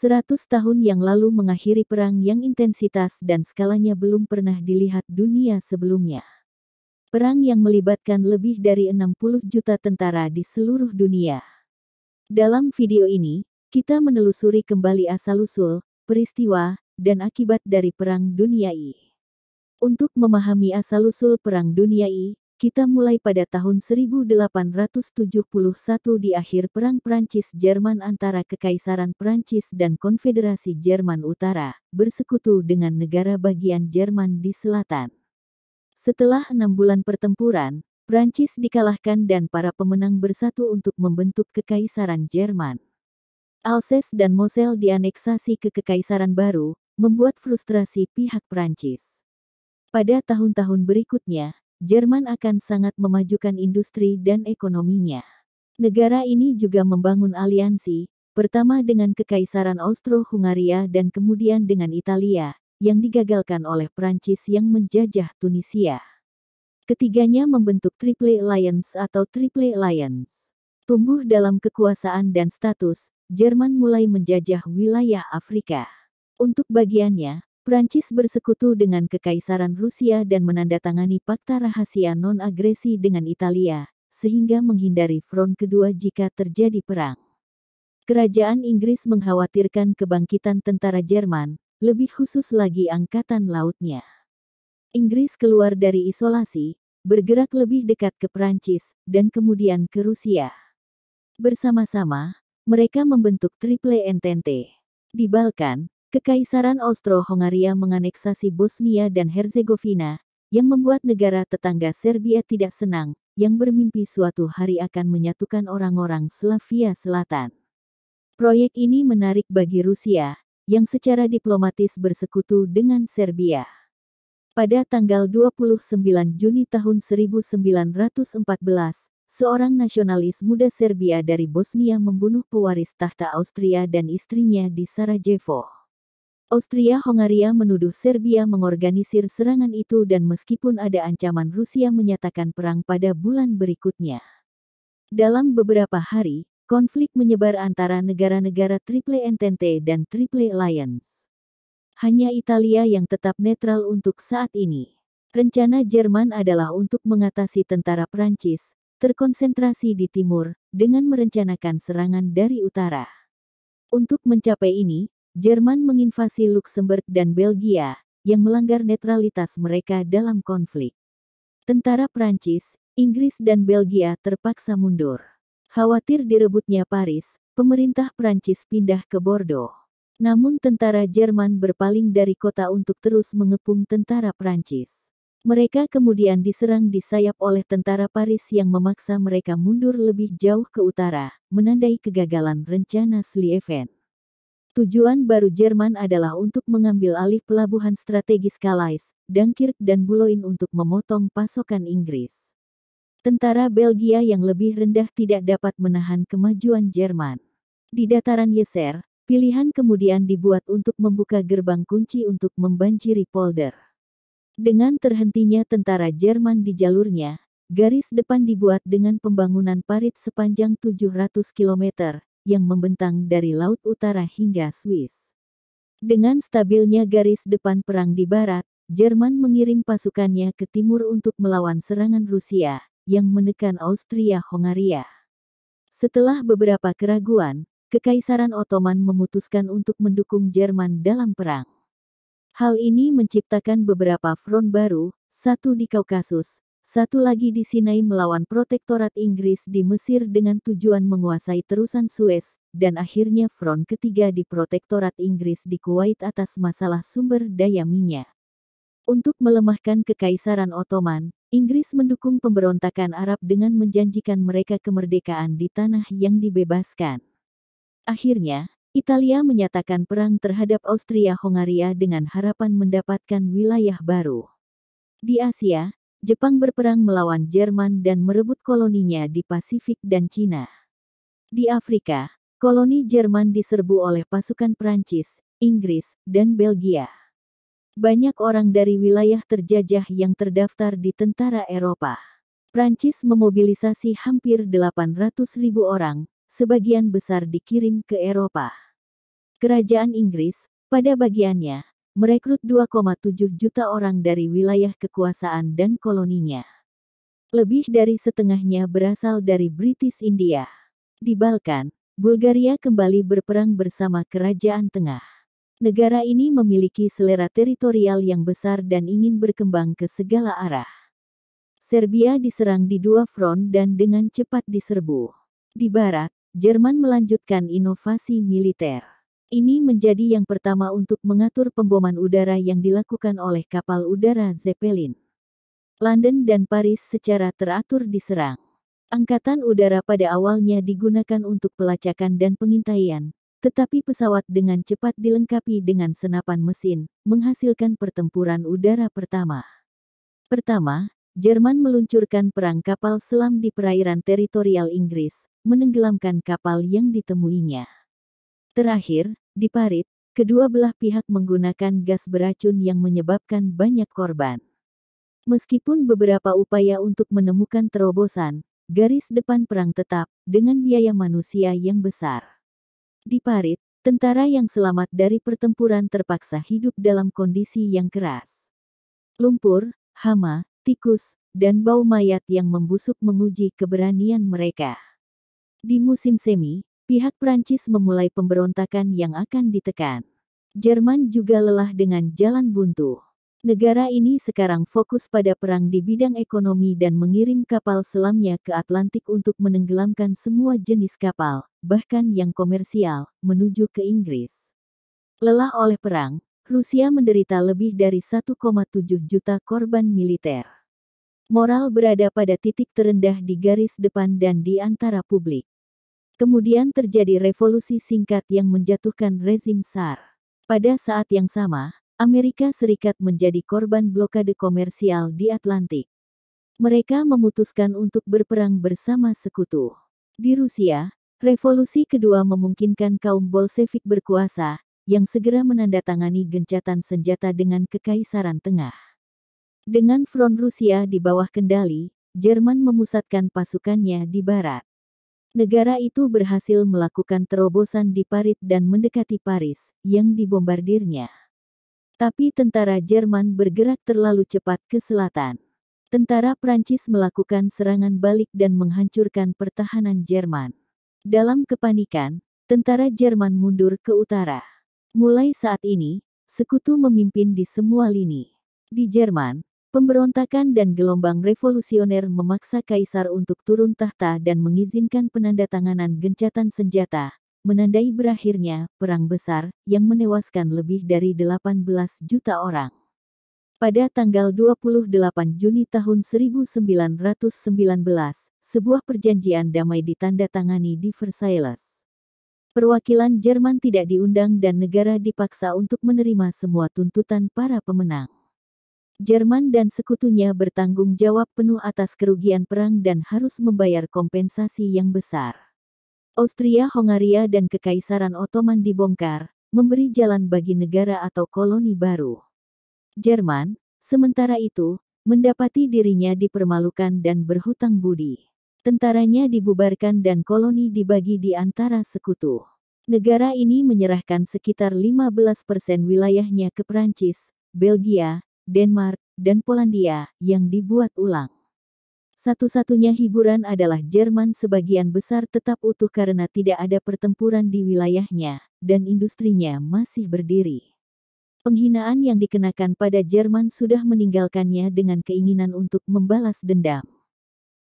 Seratus tahun yang lalu mengakhiri perang yang intensitas dan skalanya belum pernah dilihat dunia sebelumnya. Perang yang melibatkan lebih dari 60 juta tentara di seluruh dunia. Dalam video ini, kita menelusuri kembali asal-usul, peristiwa, dan akibat dari Perang Dunia I. Untuk memahami asal-usul Perang Dunia I, kita mulai pada tahun 1871 di akhir Perang Prancis-Jerman antara Kekaisaran Prancis dan Konfederasi Jerman Utara, bersekutu dengan negara bagian Jerman di selatan. Setelah enam bulan pertempuran, Prancis dikalahkan dan para pemenang bersatu untuk membentuk Kekaisaran Jerman. Alsace dan Mosel dianeksasi ke Kekaisaran baru, membuat frustrasi pihak Prancis. Pada tahun-tahun berikutnya, Jerman akan sangat memajukan industri dan ekonominya. Negara ini juga membangun aliansi, pertama dengan Kekaisaran Austro-Hungaria dan kemudian dengan Italia, yang digagalkan oleh Prancis yang menjajah Tunisia. Ketiganya membentuk Triple Alliance atau Triple Alliance. Tumbuh dalam kekuasaan dan status, Jerman mulai menjajah wilayah Afrika. Untuk bagiannya, Prancis bersekutu dengan Kekaisaran Rusia dan menandatangani Pakta Rahasia Non-Agresi dengan Italia, sehingga menghindari front kedua jika terjadi perang. Kerajaan Inggris mengkhawatirkan kebangkitan tentara Jerman, lebih khusus lagi angkatan lautnya. Inggris keluar dari isolasi, bergerak lebih dekat ke Prancis, dan kemudian ke Rusia. Bersama-sama, mereka membentuk Triple Entente. Di Balkan, Kekaisaran Austro-Hongaria menganeksasi Bosnia dan Herzegovina, yang membuat negara tetangga Serbia tidak senang, yang bermimpi suatu hari akan menyatukan orang-orang Slavia Selatan. Proyek ini menarik bagi Rusia, yang secara diplomatis bersekutu dengan Serbia. Pada tanggal 29 Juni tahun 1914, seorang nasionalis muda Serbia dari Bosnia membunuh pewaris tahta Austria dan istrinya di Sarajevo. Austria-Hongaria menuduh Serbia mengorganisir serangan itu dan meskipun ada ancaman Rusia menyatakan perang pada bulan berikutnya. Dalam beberapa hari, konflik menyebar antara negara-negara Triple Entente dan Triple Alliance. Hanya Italia yang tetap netral untuk saat ini. Rencana Jerman adalah untuk mengatasi tentara Prancis, terkonsentrasi di timur, dengan merencanakan serangan dari utara. Untuk mencapai ini, Jerman menginvasi Luxembourg dan Belgia, yang melanggar netralitas mereka dalam konflik. Tentara Prancis, Inggris dan Belgia terpaksa mundur. Khawatir direbutnya Paris, pemerintah Prancis pindah ke Bordeaux. Namun tentara Jerman berpaling dari kota untuk terus mengepung tentara Prancis. Mereka kemudian diserang di sayap oleh tentara Paris yang memaksa mereka mundur lebih jauh ke utara, menandai kegagalan rencana Slieven. Tujuan baru Jerman adalah untuk mengambil alih pelabuhan strategis Calais, Dunkirk dan Boulogne untuk memotong pasokan Inggris. Tentara Belgia yang lebih rendah tidak dapat menahan kemajuan Jerman. Di dataran Yeser, pilihan kemudian dibuat untuk membuka gerbang kunci untuk membanjiri Polder. Dengan terhentinya tentara Jerman di jalurnya, garis depan dibuat dengan pembangunan parit sepanjang 700 km, yang membentang dari Laut Utara hingga Swiss. Dengan stabilnya garis depan perang di barat, Jerman mengirim pasukannya ke timur untuk melawan serangan Rusia, yang menekan Austria-Hongaria. Setelah beberapa keraguan, Kekaisaran Ottoman memutuskan untuk mendukung Jerman dalam perang. Hal ini menciptakan beberapa front baru, satu di Kaukasus, satu lagi di Sinai melawan protektorat Inggris di Mesir dengan tujuan menguasai terusan Suez, dan akhirnya front ketiga di protektorat Inggris di Kuwait atas masalah sumber daya minyak. Untuk melemahkan kekaisaran Ottoman, Inggris mendukung pemberontakan Arab dengan menjanjikan mereka kemerdekaan di tanah yang dibebaskan. Akhirnya, Italia menyatakan perang terhadap Austria-Hongaria dengan harapan mendapatkan wilayah baru. Di Asia, Jepang berperang melawan Jerman dan merebut koloninya di Pasifik dan Cina. Di Afrika, koloni Jerman diserbu oleh pasukan Prancis, Inggris, dan Belgia. Banyak orang dari wilayah terjajah yang terdaftar di tentara Eropa. Prancis memobilisasi hampir 800.000 orang, sebagian besar dikirim ke Eropa. Kerajaan Inggris, pada bagiannya, merekrut 2,7 juta orang dari wilayah kekuasaan dan koloninya. Lebih dari setengahnya berasal dari British India. Di Balkan, Bulgaria kembali berperang bersama Kerajaan Tengah. Negara ini memiliki selera teritorial yang besar dan ingin berkembang ke segala arah. Serbia diserang di dua front dan dengan cepat diserbu. Di barat, Jerman melanjutkan inovasi militer. Ini menjadi yang pertama untuk mengatur pemboman udara yang dilakukan oleh kapal udara Zeppelin. London dan Paris secara teratur diserang. Angkatan udara pada awalnya digunakan untuk pelacakan dan pengintaian, tetapi pesawat dengan cepat dilengkapi dengan senapan mesin, menghasilkan pertempuran udara pertama. Pertama, Jerman meluncurkan perang kapal selam di perairan teritorial Inggris, menenggelamkan kapal yang ditemuinya. Terakhir, di Parit, kedua belah pihak menggunakan gas beracun yang menyebabkan banyak korban. Meskipun beberapa upaya untuk menemukan terobosan, garis depan perang tetap, dengan biaya manusia yang besar. Di Parit, tentara yang selamat dari pertempuran terpaksa hidup dalam kondisi yang keras. Lumpur, hama, tikus, dan bau mayat yang membusuk menguji keberanian mereka. Di musim semi, Pihak Prancis memulai pemberontakan yang akan ditekan. Jerman juga lelah dengan jalan buntu. Negara ini sekarang fokus pada perang di bidang ekonomi dan mengirim kapal selamnya ke Atlantik untuk menenggelamkan semua jenis kapal, bahkan yang komersial, menuju ke Inggris. Lelah oleh perang, Rusia menderita lebih dari 1,7 juta korban militer. Moral berada pada titik terendah di garis depan dan di antara publik. Kemudian terjadi revolusi singkat yang menjatuhkan rezim SAR. Pada saat yang sama, Amerika Serikat menjadi korban blokade komersial di Atlantik. Mereka memutuskan untuk berperang bersama sekutu. Di Rusia, revolusi kedua memungkinkan kaum Bolshevik berkuasa, yang segera menandatangani gencatan senjata dengan Kekaisaran Tengah. Dengan front Rusia di bawah kendali, Jerman memusatkan pasukannya di barat. Negara itu berhasil melakukan terobosan di Parit dan mendekati Paris, yang dibombardirnya. Tapi tentara Jerman bergerak terlalu cepat ke selatan. Tentara Prancis melakukan serangan balik dan menghancurkan pertahanan Jerman. Dalam kepanikan, tentara Jerman mundur ke utara. Mulai saat ini, sekutu memimpin di semua lini. Di Jerman, Pemberontakan dan gelombang revolusioner memaksa kaisar untuk turun tahta dan mengizinkan penandatanganan gencatan senjata, menandai berakhirnya perang besar yang menewaskan lebih dari 18 juta orang. Pada tanggal 28 Juni tahun 1919, sebuah perjanjian damai ditandatangani di Versailles. Perwakilan Jerman tidak diundang dan negara dipaksa untuk menerima semua tuntutan para pemenang. Jerman dan sekutunya bertanggung jawab penuh atas kerugian perang dan harus membayar kompensasi yang besar. Austria-Hongaria dan Kekaisaran Ottoman dibongkar, memberi jalan bagi negara atau koloni baru. Jerman, sementara itu, mendapati dirinya dipermalukan dan berhutang budi. Tentaranya dibubarkan dan koloni dibagi di antara sekutu. Negara ini menyerahkan sekitar 15% wilayahnya ke Perancis, Belgia, Denmark, dan Polandia, yang dibuat ulang. Satu-satunya hiburan adalah Jerman sebagian besar tetap utuh karena tidak ada pertempuran di wilayahnya, dan industrinya masih berdiri. Penghinaan yang dikenakan pada Jerman sudah meninggalkannya dengan keinginan untuk membalas dendam.